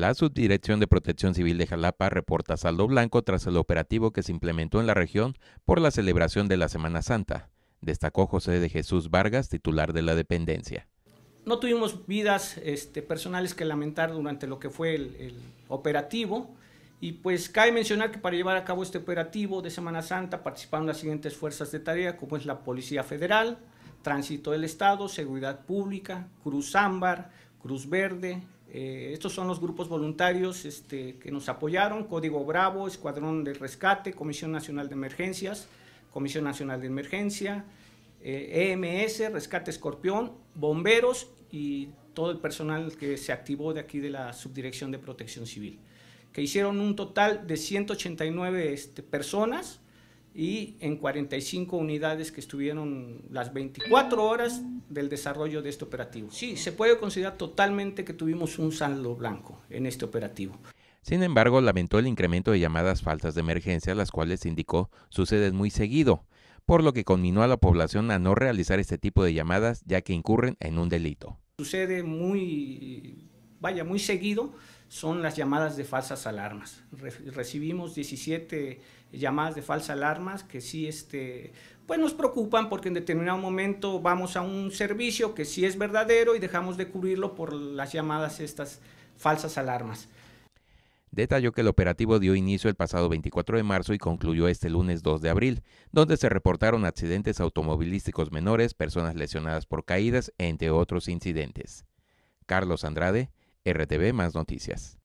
la Subdirección de Protección Civil de Jalapa reporta saldo blanco tras el operativo que se implementó en la región por la celebración de la Semana Santa, destacó José de Jesús Vargas, titular de la dependencia. No tuvimos vidas este, personales que lamentar durante lo que fue el, operativo. Y pues cabe mencionar que para llevar a cabo este operativo de Semana Santa participaron las siguientes fuerzas de tarea, como es la Policía Federal, Tránsito del Estado, Seguridad Pública, Cruz Ámbar, Cruz Verde, eh, estos son los grupos voluntarios este, que nos apoyaron, Código Bravo, Escuadrón de Rescate, Comisión Nacional de Emergencias, Comisión Nacional de Emergencia, EMS, eh, e Rescate Escorpión, Bomberos y todo el personal que se activó de aquí de la Subdirección de Protección Civil, que hicieron un total de 189 este, personas, y en 45 unidades que estuvieron las 24 horas del desarrollo de este operativo. Sí, se puede considerar totalmente que tuvimos un saldo blanco en este operativo. Sin embargo, lamentó el incremento de llamadas faltas de emergencia, las cuales indicó suceden muy seguido, por lo que conminó a la población a no realizar este tipo de llamadas ya que incurren en un delito. Sucede muy vaya, muy seguido, son las llamadas de falsas alarmas. recibimos 17 llamadas de falsas alarmas que sí, este, pues nos preocupan porque en determinado momento vamos a un servicio que sí es verdadero y dejamos de cubrirlo por las llamadas estas falsas alarmas. Detalló que el operativo dio inicio el pasado 24 de marzo y concluyó este lunes 2 de abril, donde se reportaron accidentes automovilísticos menores, personas lesionadas por caídas, entre otros incidentes. Carlos Andrade, RTV Más Noticias.